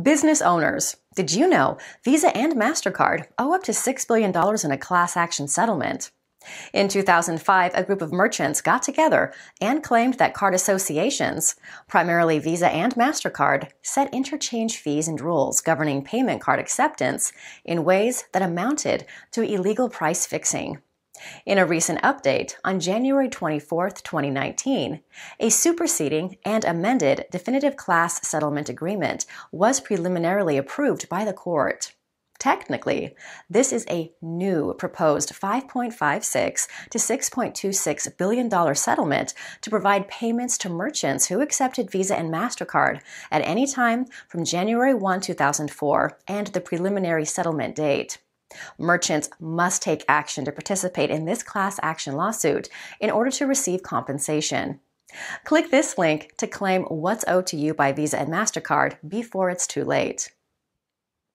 Business owners. Did you know Visa and MasterCard owe up to $6 billion in a class action settlement? In 2005, a group of merchants got together and claimed that card associations, primarily Visa and MasterCard, set interchange fees and rules governing payment card acceptance in ways that amounted to illegal price fixing. In a recent update on January 24, 2019, a superseding and amended definitive class settlement agreement was preliminarily approved by the court. Technically, this is a new proposed 5.56 to 6.26 billion dollar settlement to provide payments to merchants who accepted Visa and Mastercard at any time from January 1, 2004 and the preliminary settlement date. Merchants must take action to participate in this class action lawsuit in order to receive compensation. Click this link to claim what's owed to you by Visa and MasterCard before it's too late.